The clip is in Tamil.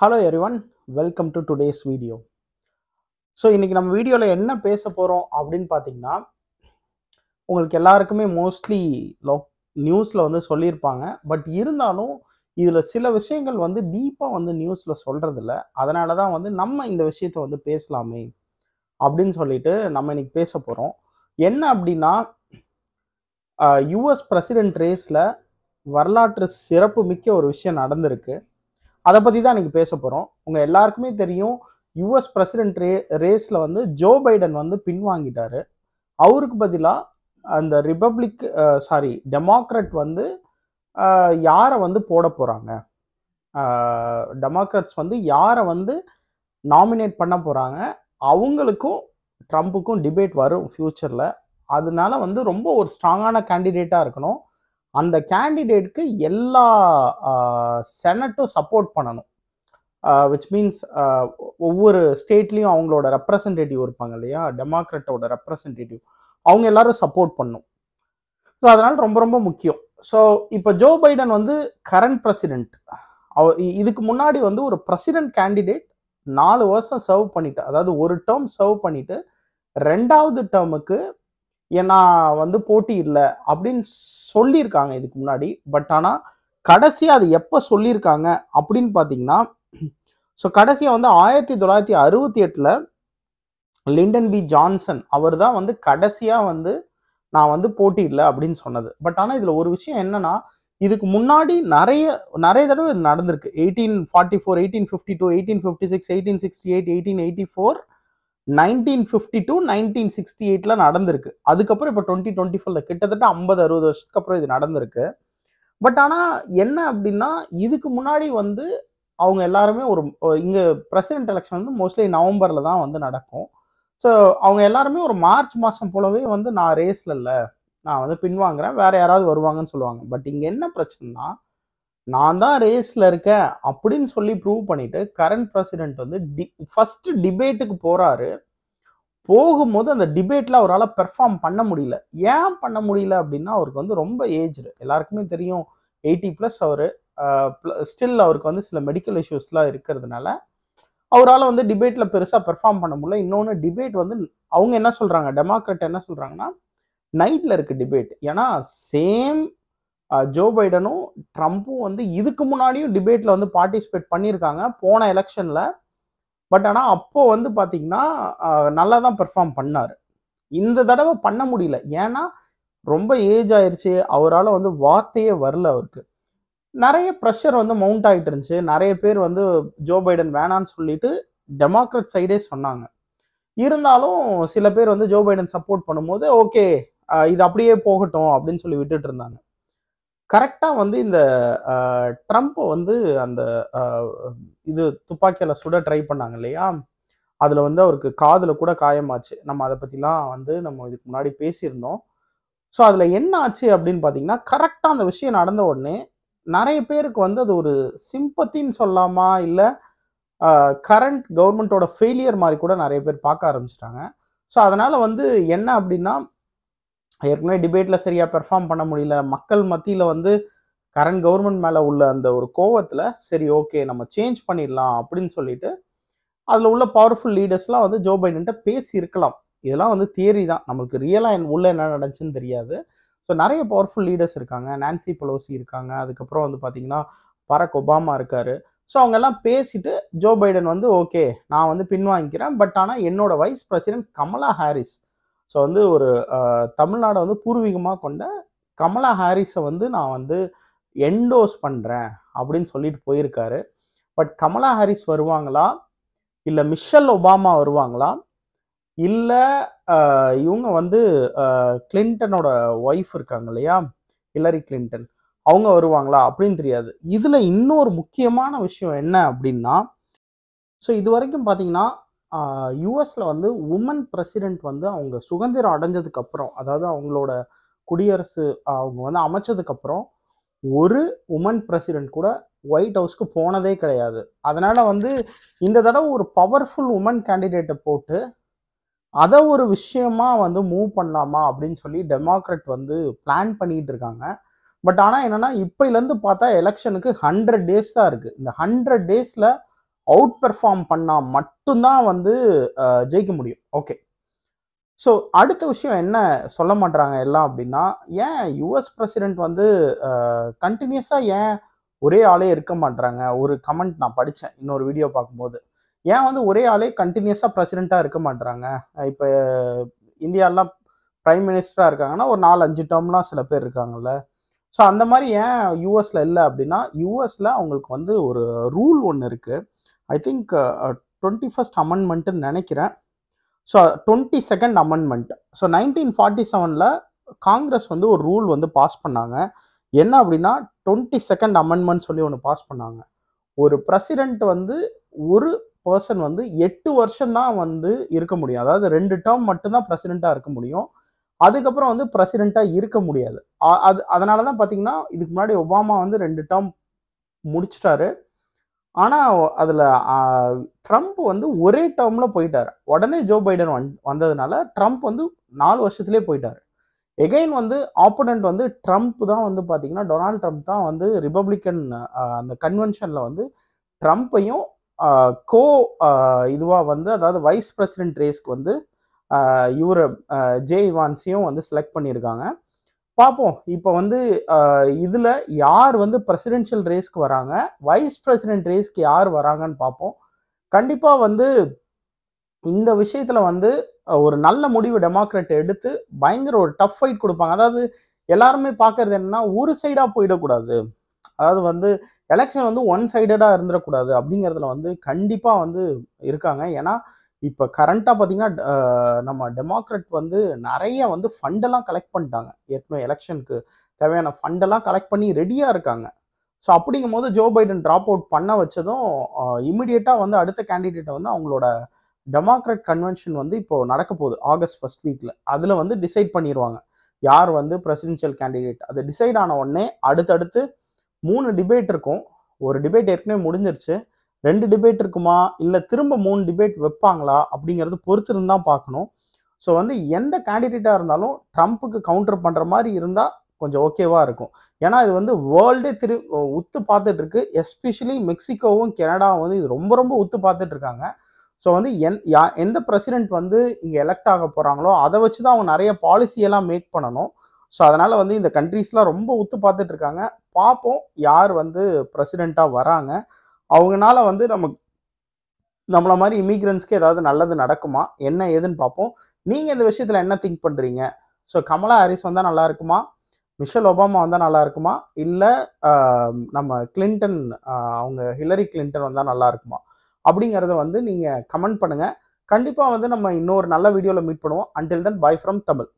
hello one welcome to today's video so இன்றைக்கி நம்ம வீடியோவில் என்ன பேச போகிறோம் அப்படின்னு பார்த்தீங்கன்னா உங்களுக்கு எல்லாருக்குமே மோஸ்ட்லி லோ நியூஸில் வந்து சொல்லியிருப்பாங்க பட் இருந்தாலும் இதில் சில விஷயங்கள் வந்து டீப்பாக வந்து நியூஸில் சொல்கிறதில்ல அதனால தான் வந்து நம்ம இந்த விஷயத்த வந்து பேசலாமே அப்படின்னு சொல்லிட்டு நம்ம இன்னைக்கு பேச போகிறோம் என்ன அப்படின்னா யுஎஸ் பிரசிடென்ட் ரேஸில் வரலாற்று சிறப்பு மிக்க ஒரு விஷயம் நடந்திருக்கு அதை பற்றி தான் இன்றைக்கி பேச போகிறோம் உங்கள் எல்லாருக்குமே தெரியும் யுஎஸ் பிரசிடென்ட் ரே ரேஸில் வந்து ஜோ பைடன் வந்து பின்வாங்கிட்டார் அவருக்கு பதிலாக அந்த ரிப்பப்ளிக் சாரி டெமோக்ரட் வந்து யாரை வந்து போட போகிறாங்க டெமோக்ரட்ஸ் வந்து யாரை வந்து நாமினேட் பண்ண போகிறாங்க அவங்களுக்கும் ட்ரம்ப்புக்கும் டிபேட் வரும் ஃப்யூச்சரில் அதனால வந்து ரொம்ப ஒரு ஸ்ட்ராங்கான கேண்டிடேட்டாக இருக்கணும் அந்த கேண்டிடேட்க்கு எல்லா செனட்டும் சப்போர்ட் பண்ணணும் விச் மீன்ஸ் ஒவ்வொரு ஸ்டேட்லேயும் அவங்களோட ரெப்ரசன்டேட்டிவ் இருப்பாங்க இல்லையா டெமோக்ரட்டோட ரெப்ரசன்டேட்டிவ் அவங்க எல்லாரும் சப்போர்ட் பண்ணும் ஸோ அதனால் ரொம்ப ரொம்ப முக்கியம் ஸோ இப்போ ஜோ பைடன் வந்து கரண்ட் பிரசிடென்ட் அவர் இதுக்கு முன்னாடி வந்து ஒரு பிரசிடென்ட் கேண்டிடேட் நாலு வருஷம் சர்வ் பண்ணிட்டு அதாவது ஒரு டேர்ம் சர்வ் பண்ணிட்டு ரெண்டாவது டேர்முக்கு ஏன்னா வந்து போட்டி இல்லை அப்படின்னு சொல்லியிருக்காங்க இதுக்கு முன்னாடி பட் ஆனால் கடைசியாக அது எப்போ சொல்லியிருக்காங்க அப்படின்னு பார்த்தீங்கன்னா ஸோ கடைசியாக வந்து ஆயிரத்தி தொள்ளாயிரத்தி அறுபத்தி எட்டில் லிண்டன் பி ஜான்சன் அவர் தான் வந்து கடைசியாக வந்து நான் வந்து போட்டி இல்லை அப்படின்னு சொன்னது பட் ஆனால் இதில் ஒரு விஷயம் என்னன்னா இதுக்கு முன்னாடி நிறைய நிறைய தடவை நடந்திருக்கு eighteen forty four eighteen fifty two eighteen fifty six eighteen sixty eight eighteen eighty four nineteen fifty two nineteen sixty எயிட்டில் நடந்திருக்கு அதுக்கப்புறம் இப்போ டுவெண்ட்டி டுவெண்ட்டி ஃபோர்ல கிட்டத்தட்ட ஐம்பது அறுபது வருஷத்துக்கு அப்புறம் இது நடந்திருக்கு பட் ஆனால் என்ன அப்படின்னா இதுக்கு முன்னாடி வந்து அவங்க எல்லாருமே ஒரு இங்கே பிரசிடென்ட் எலெக்ஷன் வந்து மோஸ்ட்லி நவம்பரில் தான் வந்து நடக்கும் ஸோ அவங்க எல்லாருமே ஒரு மார்ச் மாதம் போலவே வந்து நான் ரேஸில் இல்லை நான் வந்து பின்வாங்குறேன் வேற யாராவது வருவாங்கன்னு சொல்லுவாங்க பட் இங்கே என்ன பிரச்சனைனா நான் தான் ரேஸில் இருக்கேன் அப்படின்னு சொல்லி ப்ரூவ் பண்ணிட்டு கரண்ட் பிரசிடென்ட் வந்து டி ஃபர்ஸ்ட் டிபேட்டுக்கு போகிறாரு போகும்போது அந்த டிபேட்டில் அவரால் பெர்ஃபார்ம் பண்ண முடியல ஏன் பண்ண முடியல அப்படின்னா அவருக்கு வந்து ரொம்ப ஏஜ்டு எல்லாருக்குமே தெரியும் எயிட்டி ப்ளஸ் அவர் ஸ்டில் அவருக்கு வந்து சில மெடிக்கல் இஷ்யூஸ்லாம் இருக்கிறதுனால அவரால் வந்து டிபேட்டில் பெருசாக பெர்ஃபார்ம் பண்ண முடியல இன்னொன்று டிபேட் வந்து அவங்க என்ன சொல்கிறாங்க டெமோக்ராட் என்ன சொல்கிறாங்கன்னா நைட்டில் இருக்குது டிபேட் ஏன்னா சேம் ஜோ பைடனும் ட்ரம்ப்பும் வந்து இதுக்கு முன்னாடியும் டிபேட்டில் வந்து பார்ட்டிசிபேட் பண்ணியிருக்காங்க போன எலெக்ஷனில் பட் ஆனால் அப்போது வந்து பார்த்திங்கன்னா நல்லா தான் பெர்ஃபார்ம் பண்ணார் இந்த தடவை பண்ண முடியல ஏன்னா ரொம்ப ஏஜ் ஆயிடுச்சு அவரால் வந்து வார்த்தையே வரல அவருக்கு நிறைய ப்ரெஷர் வந்து மவுண்ட் ஆகிட்டு இருந்துச்சு நிறைய பேர் வந்து ஜோ பைடன் வேணான்னு சொல்லிட்டு டெமோக்ரட் சைடே சொன்னாங்க இருந்தாலும் சில பேர் வந்து ஜோ பைடன் சப்போர்ட் பண்ணும்போது ஓகே இது அப்படியே போகட்டும் அப்படின்னு சொல்லி விட்டுட்டு இருந்தாங்க கரெக்டாக வந்து இந்த ட்ரம்ப்பை வந்து அந்த இது துப்பாக்கியால் சுட ட்ரை பண்ணாங்க இல்லையா அதில் வந்து அவருக்கு காதில் கூட காயமாச்சு நம்ம அதை பற்றிலாம் வந்து நம்ம இதுக்கு முன்னாடி பேசியிருந்தோம் ஸோ அதில் என்ன ஆச்சு அப்படின்னு பார்த்தீங்கன்னா கரெக்டாக அந்த விஷயம் நடந்த உடனே நிறைய பேருக்கு வந்து அது ஒரு சிம்பத்தின்னு சொல்லாமா இல்லை கரண்ட் கவர்மெண்ட்டோட ஃபெயிலியர் மாதிரி கூட நிறைய பேர் பார்க்க ஆரம்பிச்சிட்டாங்க ஸோ அதனால் வந்து என்ன அப்படின்னா ஏற்கனவே டிபேட்டில் சரியாக பெர்ஃபார்ம் பண்ண முடியல மக்கள் மத்தியில் வந்து கரண்ட் கவர்மெண்ட் மேலே உள்ள அந்த ஒரு கோவத்தில் சரி ஓகே நம்ம சேஞ்ச் பண்ணிடலாம் அப்படின்னு சொல்லிட்டு அதில் உள்ள பவர்ஃபுல் லீடர்ஸ்லாம் வந்து ஜோ பைடன்ட்ட பேசியிருக்கலாம் இதெல்லாம் வந்து தியரி தான் நம்மளுக்கு ரியலாக என் உள்ளே என்ன நடந்துச்சுன்னு தெரியாது ஸோ நிறைய பவர்ஃபுல் லீடர்ஸ் இருக்காங்க நான்சி பலோசி இருக்காங்க அதுக்கப்புறம் வந்து பார்த்தீங்கன்னா பரக் ஒபாமா இருக்கார் ஸோ அவங்க எல்லாம் பேசிட்டு ஜோ பைடன் வந்து ஓகே நான் வந்து பின்வாங்கிக்கிறேன் பட் ஆனால் என்னோட vice president Kamala Harris so வந்து ஒரு தமிழ்நாடை வந்து பூர்வீகமாக கொண்ட கமலா ஹாரிஸை வந்து நான் வந்து என்டோஸ் பண்ணுறேன் அப்படின்னு சொல்லிட்டு போயிருக்காரு பட் கமலா ஹாரிஸ் வருவாங்களா இல்லை மிஷல் ஒபாமா வருவாங்களா இல்லை இவங்க வந்து கிளின்டனோட ஒய்ஃப் இருக்காங்க இல்லையா ஹிலரி கிளின்டன் அவங்க வருவாங்களா அப்படின்னு தெரியாது இதில் இன்னொரு முக்கியமான விஷயம் என்ன அப்படின்னா ஸோ இது வரைக்கும் பார்த்தீங்கன்னா யூஎஸில் வந்து உமன் பிரசிடென்ட் வந்து அவங்க சுதந்திரம் அடைஞ்சதுக்கப்புறம் அதாவது அவங்களோட குடியரசு அவங்க வந்து அமைச்சதுக்கப்புறம் ஒரு உமன் பிரசிடென்ட் கூட ஒயிட் ஹவுஸ்க்கு போனதே கிடையாது அதனால் வந்து இந்த தடவை ஒரு பவர்ஃபுல் உமன் கேண்டிடேட்டை போட்டு அதை ஒரு விஷயமா வந்து மூவ் பண்ணலாமா அப்படின்னு சொல்லி டெமோக்ராட் வந்து பிளான் பண்ணிட்டு இருக்காங்க பட் ஆனால் என்னென்னா இப்போலேருந்து பார்த்தா எலெக்ஷனுக்கு ஹண்ட்ரட் டேஸ் தான் இருக்குது இந்த ஹண்ட்ரட் டேஸில் அவுட் பெர்ஃபார்ம் பண்ணால் மட்டும்தான் வந்து ஜெயிக்க முடியும் ஓகே ஸோ அடுத்த விஷயம் என்ன சொல்ல மாட்டாங்க எல்லாம் அப்படின்னா ஏன் யுஎஸ் பிரசிடென்ட் வந்து கண்டினியூஸாக ஏன் ஒரே ஆளே இருக்க மாட்டாங்க ஒரு கமெண்ட் நான் படித்தேன் இன்னொரு வீடியோ பார்க்கும்போது ஏன் வந்து ஒரே ஆளே கண்டினியூஸாக பிரசிடெண்ட்டாக இருக்க மாட்டாங்க இப்போ இந்தியாலாம் பிரைம் மினிஸ்டராக இருக்காங்கன்னா ஒரு நாலு அஞ்சு டேர்ம்லாம் சில பேர் இருக்காங்கல்ல ஸோ அந்த மாதிரி ஏன் யூஎஸில் இல்லை அப்படின்னா யூஎஸில் அவங்களுக்கு வந்து ஒரு ரூல் ஒன்று இருக்குது ஐ திங்க் டுவெண்ட்டி ஃபஸ்ட் அமெண்ட்மெண்ட்டுன்னு நினைக்கிறேன் so twenty second amendment so nineteen forty செவனில் காங்கிரஸ் வந்து ஒரு ரூல் வந்து பாஸ் பண்ணாங்க என்ன அப்படின்னா டுவெண்ட்டி செகண்ட் அமெண்ட்மெண்ட் சொல்லி ஒன்று பாஸ் பண்ணாங்க ஒரு பிரசிடெண்ட் வந்து ஒரு பர்சன் வந்து எட்டு வருஷம் தான் வந்து இருக்க முடியும் அதாவது ரெண்டு டேர்ம் மட்டும்தான் பிரசிடெண்ட்டாக இருக்க முடியும் அதுக்கப்புறம் வந்து பிரசிடெண்ட்டாக இருக்க முடியாது அது அதனால தான் பார்த்தீங்கன்னா இதுக்கு முன்னாடி ஒபாமா வந்து ரெண்டு டேர்ம் முடிச்சிட்டாரு ஆனால் அதில் ட்ரம்ப் வந்து ஒரே டேர்மில் போயிட்டார் உடனே ஜோ பைடன் வந் வந்ததுனால ட்ரம்ப் வந்து நாலு வருஷத்துலேயே போயிட்டார் எகைன் வந்து ஆப்போனண்ட் வந்து ட்ரம்ப் தான் வந்து பார்த்தீங்கன்னா டொனால்ட் ட்ரம்ப் தான் வந்து ரிப்பப்ளிக்கன் அந்த கன்வென்ஷனில் வந்து ட்ரம்ப்பையும் கோ இதுவாக வந்து அதாவது வைஸ் பிரசிடென்ட் ரேஸ்க்கு வந்து இவரை ஜே இவான்ஸையும் வந்து செலக்ட் பண்ணியிருக்காங்க பார்ப்போம் இப்போ வந்து இதில் யார் வந்து பிரசிடென்ஷியல் ரேஸ்க்கு வராங்க வைஸ் பிரசிடென்ட் ரேஸ்க்கு யார் வராங்கன்னு பார்ப்போம் கண்டிப்பாக வந்து இந்த விஷயத்தில் வந்து ஒரு நல்ல முடிவு டெமோக்ராட் எடுத்து பயங்கர ஒரு டஃப் ஃபைட் கொடுப்பாங்க அதாவது எல்லாருமே பார்க்கறது என்னன்னா ஒரு சைடாக போயிடக்கூடாது அதாவது வந்து எலெக்ஷன் வந்து ஒன் சைடடாக இருந்துடக்கூடாது அப்படிங்கிறதுல வந்து கண்டிப்பாக வந்து இருக்காங்க ஏன்னா இப்போ கரண்ட்டாக பார்த்தீங்கன்னா நம்ம டெமோக்ரட் வந்து நிறைய வந்து ஃபண்டெல்லாம் கலெக்ட் பண்ணிட்டாங்க ஏற்கனவே எலெக்ஷனுக்கு தேவையான ஃபண்டெல்லாம் கலெக்ட் பண்ணி ரெடியாக இருக்காங்க ஸோ அப்படிங்கும் போது ஜோ பைடன் ட்ராப் அவுட் பண்ண வச்சதும் இமிடியேட்டாக வந்து அடுத்த கேண்டிடேட்டை வந்து அவங்களோட டெமோக்ராட் கன்வென்ஷன் வந்து இப்போ நடக்க போகுது ஆகஸ்ட் ஃபர்ஸ்ட் வீக்கில் அதில் வந்து டிசைட் பண்ணிடுவாங்க யார் வந்து பிரசிடென்ஷியல் கேண்டிடேட் அது டிசைட் ஆன உடனே அடுத்தடுத்து மூணு டிபேட் இருக்கும் ஒரு டிபேட் ஏற்கனவே முடிஞ்சிருச்சு ரெண்டு டிபேட் இருக்குமா இல்லை திரும்ப மூணு டிபேட் வைப்பாங்களா அப்படிங்கிறது பொறுத்து இருந்தால் பார்க்கணும் ஸோ வந்து எந்த கேண்டிடேட்டாக இருந்தாலும் ட்ரம்ப்புக்கு கவுண்டர் பண்ணுற மாதிரி இருந்தால் கொஞ்சம் ஓகேவா இருக்கும் ஏன்னா இது வந்து வேர்ல்டே திரு உத்து பார்த்துட்டு இருக்கு எஸ்பெஷலி மெக்சிகோவும் கனடாவும் வந்து இது ரொம்ப ரொம்ப உத்து பார்த்துட்டு இருக்காங்க ஸோ வந்து எந் யா எந்த பிரசிடென்ட் வந்து இங்கே எலெக்ட் ஆக போகிறாங்களோ அதை வச்சு தான் அவங்க நிறைய பாலிசியெல்லாம் மேக் பண்ணணும் ஸோ அதனால் வந்து இந்த கண்ட்ரீஸ்லாம் ரொம்ப உத்து பார்த்துட்டு இருக்காங்க பார்ப்போம் யார் வந்து பிரசிடெண்ட்டாக வராங்க அவங்கனால வந்து நமக்கு நம்மள மாதிரி இமிக்ரன்ஸ்க்கு ஏதாவது நல்லது நடக்குமா என்ன ஏதுன்னு பார்ப்போம் நீங்கள் இந்த விஷயத்தில் என்ன திங்க் பண்ணுறீங்க ஸோ கமலா ஹாரிஸ் வந்தால் நல்லா இருக்குமா மிஷல் ஒபாமா வந்தால் நல்லா இருக்குமா இல்லை நம்ம கிளின்டன் அவங்க ஹிலரி கிளின்டன் வந்தால் நல்லா இருக்குமா அப்படிங்கிறத வந்து நீங்கள் கமெண்ட் பண்ணுங்கள் கண்டிப்பாக வந்து நம்ம இன்னொரு நல்ல வீடியோவில் மீட் பண்ணுவோம் until then bye from Tamil